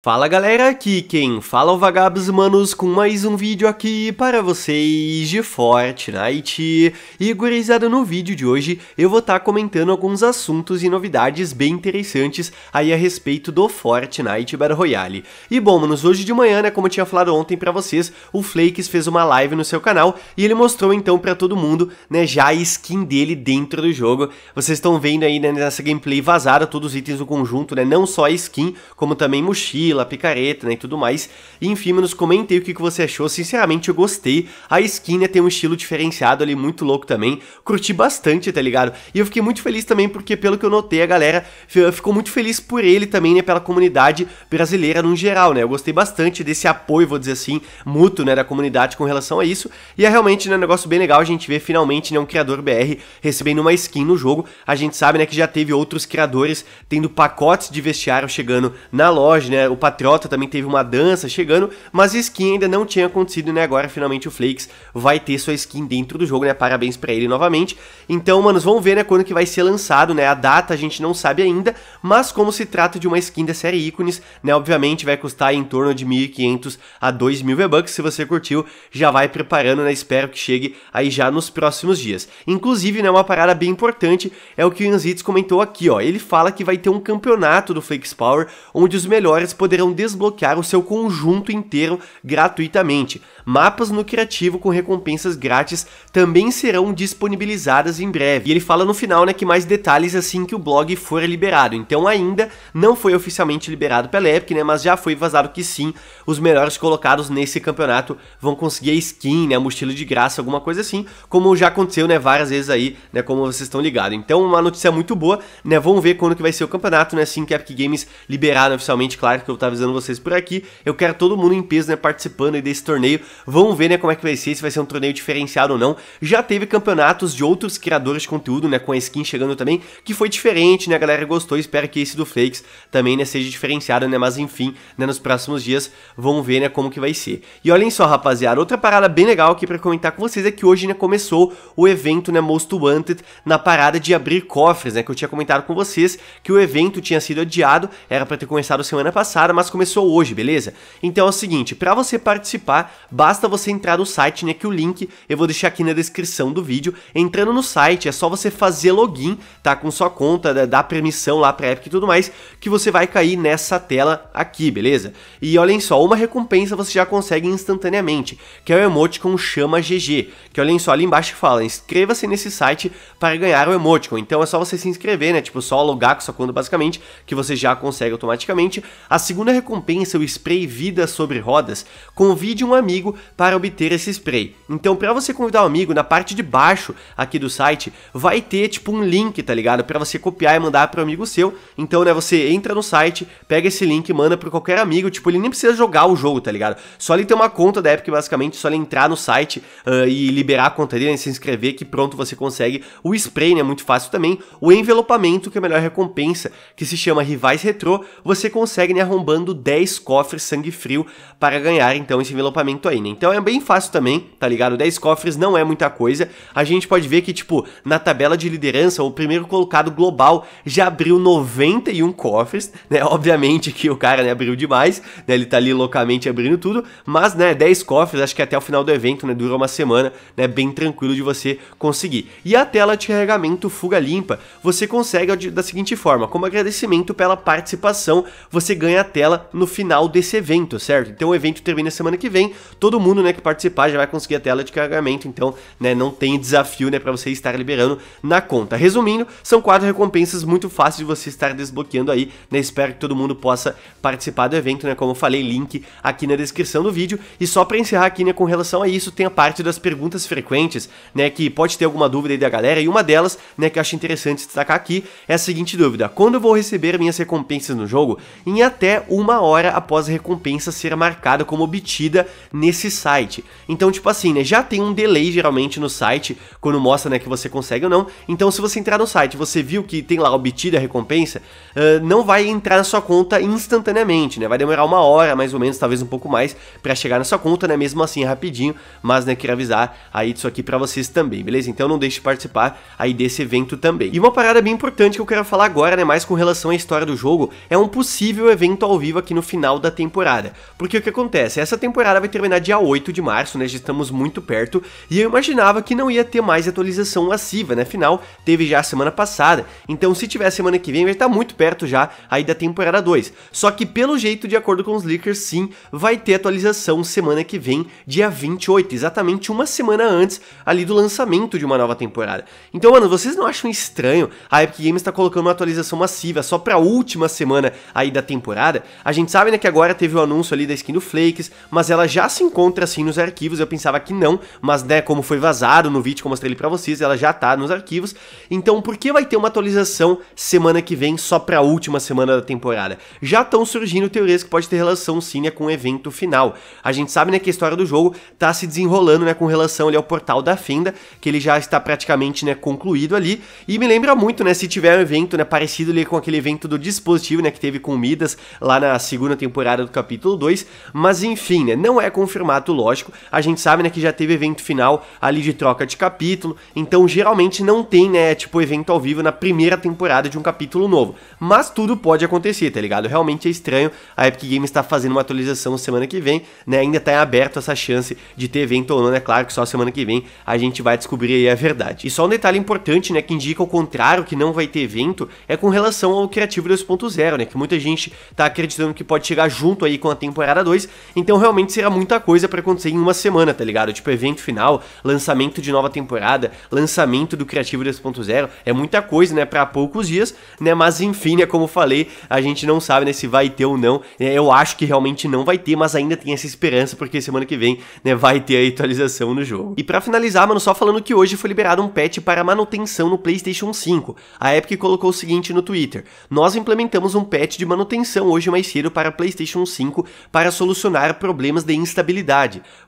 Fala galera, aqui quem fala é o Vagabos Manos com mais um vídeo aqui para vocês de Fortnite. E gurizada, no vídeo de hoje eu vou estar tá comentando alguns assuntos e novidades bem interessantes aí a respeito do Fortnite Battle Royale. E bom, manos, hoje de manhã, né, como eu tinha falado ontem para vocês, o Flakes fez uma live no seu canal e ele mostrou então para todo mundo, né, já a skin dele dentro do jogo. Vocês estão vendo aí né, nessa gameplay vazada todos os itens do conjunto, né, não só a skin, como também mochila, mochila, picareta né, e tudo mais. E, enfim, nos comentei o que, que você achou. Sinceramente, eu gostei. A skin né, tem um estilo diferenciado ali, muito louco também. Curti bastante, tá ligado? E eu fiquei muito feliz também, porque pelo que eu notei, a galera ficou muito feliz por ele também, né? Pela comunidade brasileira no geral, né? Eu gostei bastante desse apoio, vou dizer assim, mútuo, né? Da comunidade com relação a isso. E é realmente né, um negócio bem legal a gente ver finalmente né, um criador BR recebendo uma skin no jogo. A gente sabe, né? Que já teve outros criadores tendo pacotes de vestiário chegando na loja, né? O Patriota também teve uma dança chegando, mas skin ainda não tinha acontecido, né? Agora finalmente o Flakes vai ter sua skin dentro do jogo, né? Parabéns para ele novamente. Então, manos, vamos ver, né, quando que vai ser lançado, né? A data a gente não sabe ainda, mas como se trata de uma skin da série ícones, né? Obviamente vai custar em torno de 1.500 a 2.000 V-Bucks. Se você curtiu, já vai preparando, né? Espero que chegue aí já nos próximos dias. Inclusive, né, uma parada bem importante é o que o Inzitz comentou aqui, ó. Ele fala que vai ter um campeonato do Flakes Power, onde os melhores poderiam poderão desbloquear o seu conjunto inteiro gratuitamente mapas no criativo com recompensas grátis também serão disponibilizadas em breve. E ele fala no final, né, que mais detalhes assim que o blog for liberado. Então ainda não foi oficialmente liberado pela Epic, né, mas já foi vazado que sim, os melhores colocados nesse campeonato vão conseguir a skin, né, a mochila de graça, alguma coisa assim, como já aconteceu, né, várias vezes aí, né, como vocês estão ligados. Então uma notícia muito boa, né, vamos ver quando que vai ser o campeonato, né, assim que a Epic Games liberar né, oficialmente, claro que eu tava avisando vocês por aqui, eu quero todo mundo em peso, né, participando aí desse torneio, Vamos ver, né, como é que vai ser, se vai ser um torneio diferenciado ou não. Já teve campeonatos de outros criadores de conteúdo, né, com a skin chegando também, que foi diferente, né, a galera gostou, espero que esse do Flakes também, né, seja diferenciado, né, mas enfim, né, nos próximos dias, vamos ver, né, como que vai ser. E olhem só, rapaziada, outra parada bem legal aqui pra comentar com vocês é que hoje, né, começou o evento, né, Most Wanted, na parada de abrir cofres, né, que eu tinha comentado com vocês, que o evento tinha sido adiado, era pra ter começado semana passada, mas começou hoje, beleza? Então é o seguinte, pra você participar, basta basta você entrar no site, né, que o link eu vou deixar aqui na descrição do vídeo. Entrando no site, é só você fazer login, tá, com sua conta, dar permissão lá pra Epic e tudo mais, que você vai cair nessa tela aqui, beleza? E olhem só, uma recompensa você já consegue instantaneamente, que é o emoticon chama GG, que olhem só, ali embaixo fala, inscreva-se nesse site para ganhar o emoticon, então é só você se inscrever, né, tipo, só logar com sua conta basicamente, que você já consegue automaticamente. A segunda recompensa, o spray vida sobre rodas, convide um amigo para obter esse spray. Então, para você convidar um amigo, na parte de baixo aqui do site, vai ter tipo um link, tá ligado? Para você copiar e mandar para o amigo seu. Então, né, você entra no site, pega esse link e manda para qualquer amigo, tipo, ele nem precisa jogar o jogo, tá ligado? Só ele ter uma conta da Epic, basicamente, só ele entrar no site uh, e liberar a conta dele, né, se inscrever, que pronto, você consegue o spray, né, é muito fácil também, o envelopamento, que é a melhor recompensa, que se chama Rivais Retro, você consegue, né, arrombando 10 cofres sangue frio para ganhar, então, esse envelopamento aí. Então é bem fácil também, tá ligado? 10 cofres não é muita coisa. A gente pode ver que, tipo, na tabela de liderança, o primeiro colocado global já abriu 91 cofres, né? Obviamente que o cara, né, abriu demais, né? Ele tá ali loucamente abrindo tudo, mas, né, 10 cofres, acho que até o final do evento, né, dura uma semana, né, bem tranquilo de você conseguir. E a tela de carregamento fuga limpa, você consegue da seguinte forma, como agradecimento pela participação, você ganha a tela no final desse evento, certo? Então o evento termina semana que vem, todo todo mundo, né, que participar já vai conseguir a tela de carregamento, então, né, não tem desafio, né, para você estar liberando na conta. Resumindo, são quatro recompensas muito fáceis de você estar desbloqueando aí, né, espero que todo mundo possa participar do evento, né, como eu falei, link aqui na descrição do vídeo. E só para encerrar aqui, né, com relação a isso, tem a parte das perguntas frequentes, né, que pode ter alguma dúvida aí da galera, e uma delas, né, que eu acho interessante destacar aqui, é a seguinte dúvida: quando eu vou receber minhas recompensas no jogo? Em até uma hora após a recompensa ser marcada como obtida nesse desse site. Então, tipo assim, né, já tem um delay geralmente no site, quando mostra, né, que você consegue ou não. Então, se você entrar no site, você viu que tem lá obtida a recompensa, uh, não vai entrar na sua conta instantaneamente, né, vai demorar uma hora, mais ou menos, talvez um pouco mais, para chegar na sua conta, né, mesmo assim, rapidinho, mas, né, queria avisar aí disso aqui para vocês também, beleza? Então, não deixe de participar aí desse evento também. E uma parada bem importante que eu quero falar agora, né, mais com relação à história do jogo, é um possível evento ao vivo aqui no final da temporada, porque o que acontece? Essa temporada vai terminar de dia 8 de março, né? Já estamos muito perto. E eu imaginava que não ia ter mais atualização massiva, né? Afinal, teve já a semana passada. Então, se tiver semana que vem, vai estar muito perto já aí da temporada 2. Só que, pelo jeito, de acordo com os leakers, sim, vai ter atualização semana que vem, dia 28, exatamente uma semana antes ali do lançamento de uma nova temporada. Então, mano, vocês não acham estranho a Epic Games tá colocando uma atualização massiva só pra última semana aí da temporada? A gente sabe, né, que agora teve o anúncio ali da skin do Flakes, mas ela já se encontra encontra sim nos arquivos. Eu pensava que não, mas né, como foi vazado no vídeo que eu mostrei para pra vocês, ela já tá nos arquivos. Então por que vai ter uma atualização semana que vem só pra última semana da temporada? Já estão surgindo teorias que pode ter relação sim né, com o evento final. A gente sabe né, que a história do jogo tá se desenrolando né, com relação ali, ao portal da fenda, que ele já está praticamente né, concluído ali. E me lembra muito, né, se tiver um evento né, parecido ali com aquele evento do dispositivo né, que teve com Midas lá na segunda temporada do capítulo 2. Mas enfim, né, não é confirmado formato, lógico. A gente sabe, né, que já teve evento final ali de troca de capítulo, então geralmente não tem, né, tipo, evento ao vivo na primeira temporada de um capítulo novo. Mas tudo pode acontecer, tá ligado? Realmente é estranho. A Epic Games está fazendo uma atualização semana que vem, né? Ainda tá em aberto essa chance de ter evento ou não, é claro que só semana que vem a gente vai descobrir aí a verdade. E só um detalhe importante, né, que indica o contrário, que não vai ter evento, é com relação ao Criativo 2.0, né? Que muita gente tá acreditando que pode chegar junto aí com a temporada 2, então realmente será muita coisa coisa para acontecer em uma semana, tá ligado? Tipo, evento final, lançamento de nova temporada, lançamento do Criativo 2.0, é muita coisa, né? Pra poucos dias, né? Mas enfim, né? Como falei, a gente não sabe, né? Se vai ter ou não. É, eu acho que realmente não vai ter, mas ainda tem essa esperança, porque semana que vem, né? Vai ter a atualização no jogo. E para finalizar, mano, só falando que hoje foi liberado um patch para manutenção no PlayStation 5. A Epic colocou o seguinte no Twitter: Nós implementamos um patch de manutenção hoje mais cedo para PlayStation 5 para solucionar problemas de instabilidade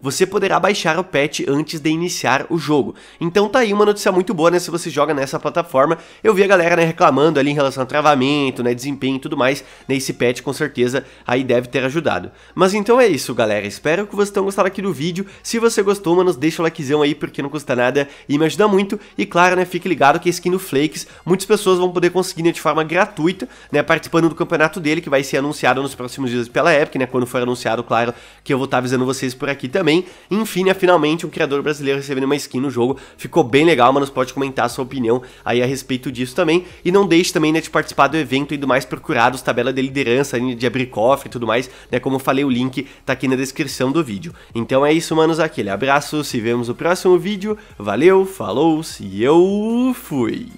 você poderá baixar o patch antes de iniciar o jogo. Então tá aí uma notícia muito boa, né, se você joga nessa plataforma. Eu vi a galera né, reclamando ali em relação a travamento, né, desempenho e tudo mais, nesse patch com certeza aí deve ter ajudado. Mas então é isso, galera, espero que vocês tenham gostado aqui do vídeo. Se você gostou, mano, deixa o likezão aí porque não custa nada e me ajuda muito. E claro, né, fique ligado que a skin do Flakes, muitas pessoas vão poder conseguir né, de forma gratuita, né, participando do campeonato dele, que vai ser anunciado nos próximos dias pela Epic, né, quando for anunciado, claro, que eu vou estar tá avisando vocês vocês por aqui também. enfim, é finalmente, um criador brasileiro recebendo uma skin no jogo. Ficou bem legal, mas nos pode comentar a sua opinião aí a respeito disso também. E não deixe também né, de participar do evento e do mais procurados, tabela de liderança, né, de abrir cofre e tudo mais. Né, como eu falei, o link tá aqui na descrição do vídeo. Então é isso, manos. Aquele abraço, se vemos no próximo vídeo. Valeu, falou, se eu fui!